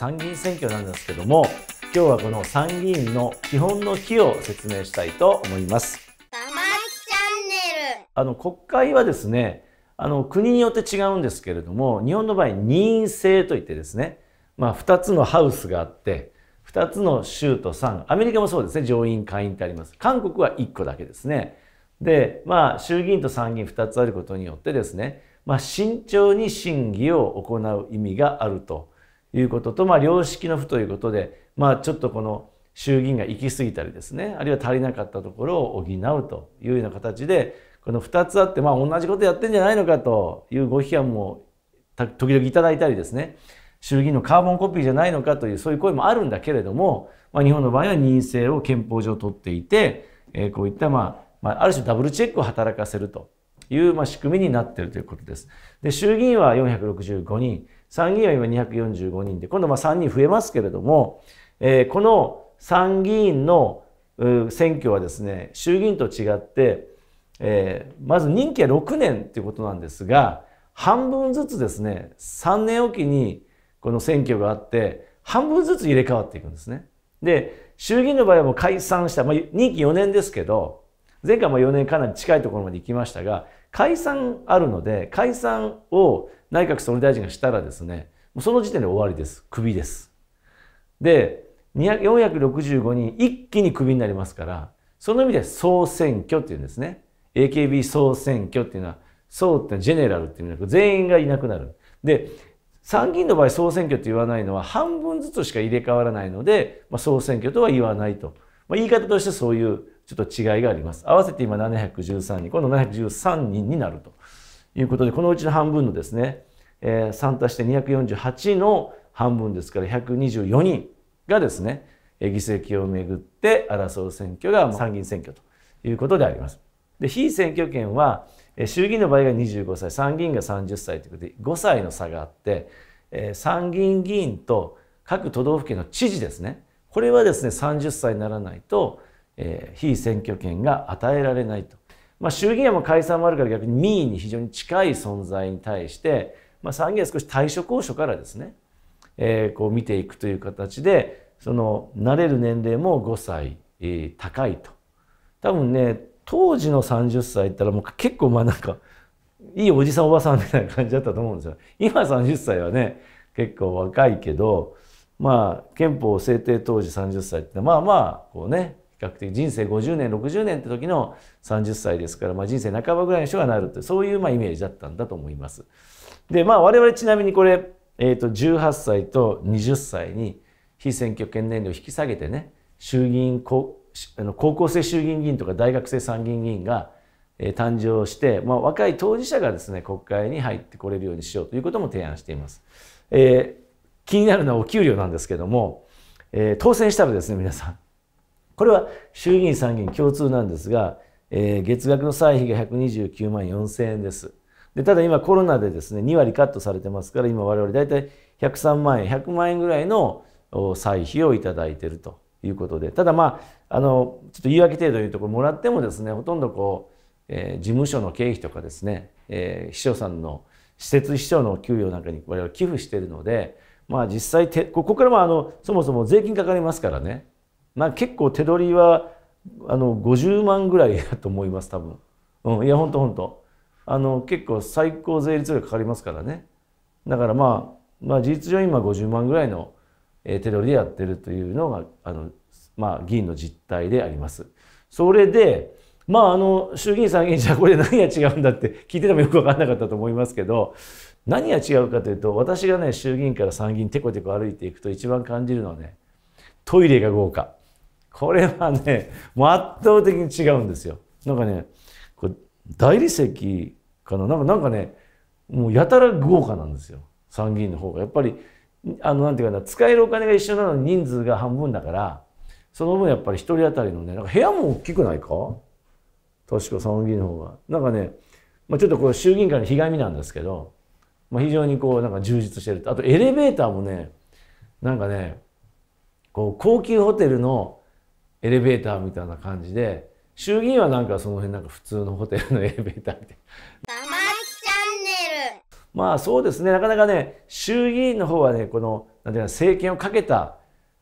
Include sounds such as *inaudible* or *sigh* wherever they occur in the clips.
参議院選挙なんですけども今日はこの参議院の基本の日を説明したいと思いますあの国会はですねあの国によって違うんですけれども日本の場合任意制といってですね、まあ、2つのハウスがあって2つの州と3アメリカもそうですね上院下院ってあります韓国は1個だけですねでまあ衆議院と参議院2つあることによってですね、まあ、慎重に審議を行う意味があると。いうことと、まあ、良識の負ということで、まあ、ちょっとこの衆議院が行き過ぎたりですねあるいは足りなかったところを補うというような形でこの2つあって、まあ、同じことやってんじゃないのかというご批判も時々いただいたりですね衆議院のカーボンコピーじゃないのかというそういう声もあるんだけれども、まあ、日本の場合は任意性を憲法上取っていて、えー、こういった、まあ、まあ、ある種ダブルチェックを働かせるという、まあ、仕組みになっているということです。で衆議院は465人参議院は今245人で、今度まあ3人増えますけれども、えー、この参議院の選挙はですね、衆議院と違って、えー、まず任期は6年ということなんですが、半分ずつですね、3年おきにこの選挙があって、半分ずつ入れ替わっていくんですね。で、衆議院の場合はもう解散した、まあ、任期4年ですけど、前回も4年かなり近いところまで行きましたが、解散あるので、解散を内閣総理大臣がしたらですね、その時点で終わりです。クビです。で、465人一気にクビになりますから、その意味で総選挙っていうんですね。AKB 総選挙っていうのは、総ってジェネラルっていうのは全員がいなくなる。で、参議院の場合総選挙と言わないのは半分ずつしか入れ替わらないので、まあ、総選挙とは言わないと。まあ、言い方としてそういうちょっと違いがあります。合わせて今713人、今度713人になると。いうことで、このうちの半分のですね、えー、3足して248の半分ですから124人がですね、議席をめぐって争う選挙が参議院選挙ということであります。で、非選挙権は、衆議院の場合が25歳、参議院が30歳ということで、5歳の差があって、参議院議員と各都道府県の知事ですね、これはですね、30歳にならないと、えー、被選挙権が与えられないとまあ、衆議院は解散もあるから逆に民意に非常に近い存在に対して、まあ、参議院は少し対処を所からですね、えー、こう見ていくという形でそのなれる年齢も5歳、えー、高いと多分ね当時の30歳ったらもう結構まあなんかいいおじさんおばさんみたいな感じだったと思うんですよ。今30歳はね結構若いけどまあ憲法制定当時30歳ってまあまあこうね較的人生50年60年って時の30歳ですから、まあ、人生半ばぐらいの人がなるってそういうまあイメージだったんだと思います。でまあ我々ちなみにこれ、えー、と18歳と20歳に被選挙権年齢を引き下げてね衆議院高校生衆議院議員とか大学生参議院議員が誕生して、まあ、若い当事者がですね国会に入ってこれるようにしようということも提案しています。えー、気になるのはお給料なんですけども、えー、当選したらですね皆さんこれは衆議院参議院共通なんですが、えー、月額の歳費が129万4000円です。でただ今コロナでですね2割カットされてますから今我々大体103万円100万円ぐらいの歳費を頂いてるということでただまああのちょっと言い訳程度いうところもらってもですねほとんどこう、えー、事務所の経費とかですね、えー、秘書さんの施設秘書の給与なんかに我々寄付しているのでまあ実際てここからもあのそもそも税金かかりますからねまあ、結構手取りはあの50万ぐらいやと思います多分、うん、いやほんとほんとあの結構最高税率がかかりますからねだからまあ、まあ、事実上今50万ぐらいの手取りでやってるというのがあの、まあ、議員の実態であります。それでまああの衆議院参議院じゃこれ何が違うんだって *laughs* 聞いててもよく分かんなかったと思いますけど何が違うかというと私がね衆議院から参議院テコテコ歩いていくと一番感じるのはねトイレが豪華。これはね、もう圧倒的に違うんですよ。なんかね、こ大理石かななんかなんかね、もうやたら豪華なんですよ。参議院の方が。やっぱり、あの、なんていうかな、使えるお金が一緒なのに人数が半分だから、その分やっぱり一人当たりのね、なんか部屋も大きくないか確か参議院の方が。なんかね、まあ、ちょっとこう衆議院からのひがみなんですけど、まあ、非常にこうなんか充実してるあとエレベーターもねなんかねこう高級ホテルのエレベーターみたいな感じで衆議院はなんかその辺なんか普通のホテルのエレベーターみたいな。チャンネルまあそうですねなかなかね衆議院の方はねこのなんて言うの政権をかけた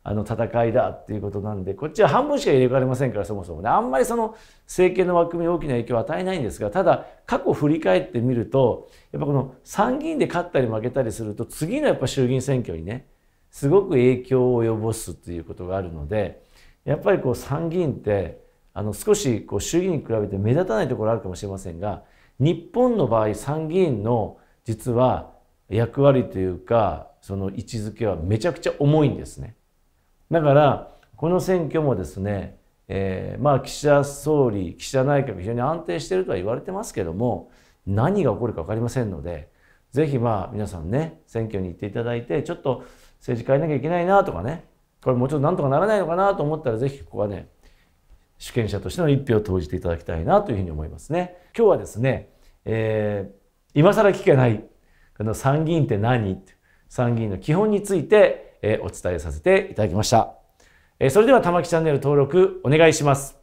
あの戦いだっていうことなんでこっちは半分しか入れ替わりませんからそもそもねあんまりその政権の枠組みに大きな影響を与えないんですがただ過去振り返ってみるとやっぱこの参議院で勝ったり負けたりすると次のやっぱ衆議院選挙にねすごく影響を及ぼすということがあるので。やっぱりこう参議院ってあの少しこう衆議院に比べて目立たないところあるかもしれませんが日本の場合参議院の実は役割というかその位置づけはめちゃくちゃ重いんですね。だからこの選挙もですね、えー、まあ岸田総理岸田内閣非常に安定しているとは言われてますけども何が起こるか分かりませんので是非まあ皆さんね選挙に行っていただいてちょっと政治変えなきゃいけないなとかねこれもうちょっとなんとかならないのかなと思ったら、ぜひここはね、主権者としての一票を投じていただきたいなというふうに思いますね。今日はですね、えー、今更聞けない、この参議院って何参議院の基本について、えー、お伝えさせていただきました。えー、それでは玉木チャンネル登録お願いします。